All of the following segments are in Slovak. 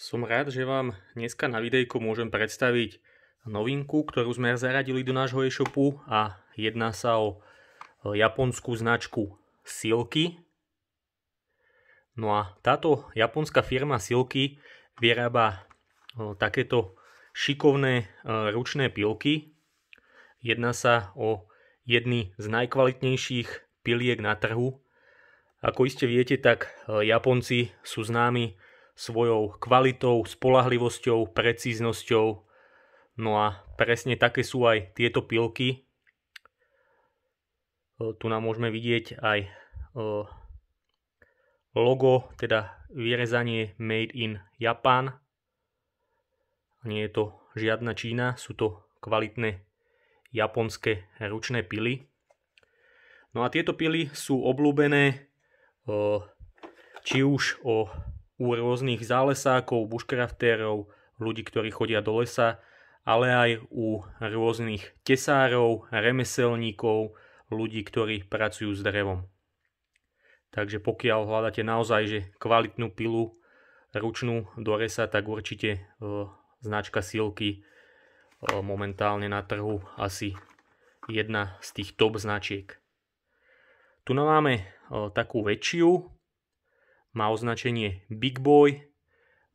Som rád, že vám dneska na videjku môžem predstaviť novinku, ktorú sme zaradili do nášho e-shopu a jedná sa o e, japonskú značku Silky. No a táto japonská firma Silky vyrába e, takéto šikovné e, ručné pilky. Jedná sa o jedny z najkvalitnejších piliek na trhu. Ako iste viete, tak Japonci sú známi svojou kvalitou, spolahlivosťou, precíznosťou. No a presne také sú aj tieto pilky. Tu nám môžeme vidieť aj logo, teda vyrezanie Made in Japan. Nie je to žiadna Čína, sú to kvalitné japonské ručné pily. No a tieto pily sú obľúbené či už o u rôznych zálesákov, bushcrafterov, ľudí, ktorí chodia do lesa, ale aj u rôznych tesárov, remeselníkov, ľudí, ktorí pracujú s drevom. Takže pokiaľ hľadáte naozaj že kvalitnú pilu ručnú do resa, tak určite e, značka Silky e, momentálne na trhu asi jedna z tých top značiek. Tu máme e, takú väčšiu, má označenie Big Boy,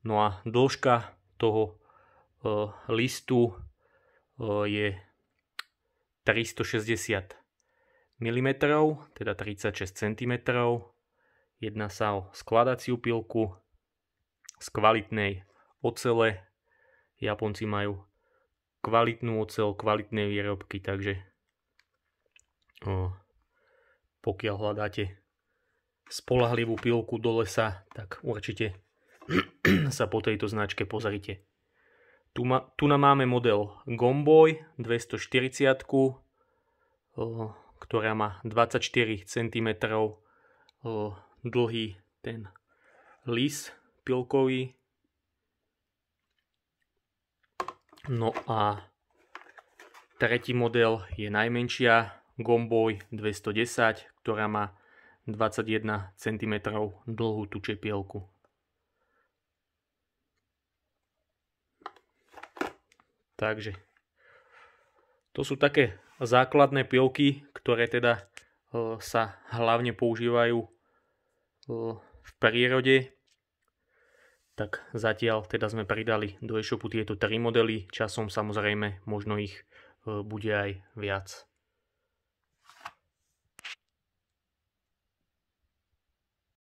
no a dĺžka toho e, listu e, je 360 mm, teda 36 cm. Jedná sa o skladaciu pilku z kvalitnej ocele. Japonci majú kvalitnú ocel, kvalitné výrobky, takže e, pokiaľ hľadáte spolahlivú pilku do lesa, tak určite sa po tejto značke pozrite. Tu, ma, tu na máme model Gomboy 240, eh, ktorá má 24 cm eh, dlhý ten lis pilkový. No a tretí model je najmenšia Gomboy 210, ktorá má 21 cm dlhú čepielku. Takže to sú také základné pilky, ktoré teda e, sa hlavne používajú e, v prírode. Tak zatiaľ teda sme pridali do e-shopu tieto tri modely, časom samozrejme možno ich e, bude aj viac.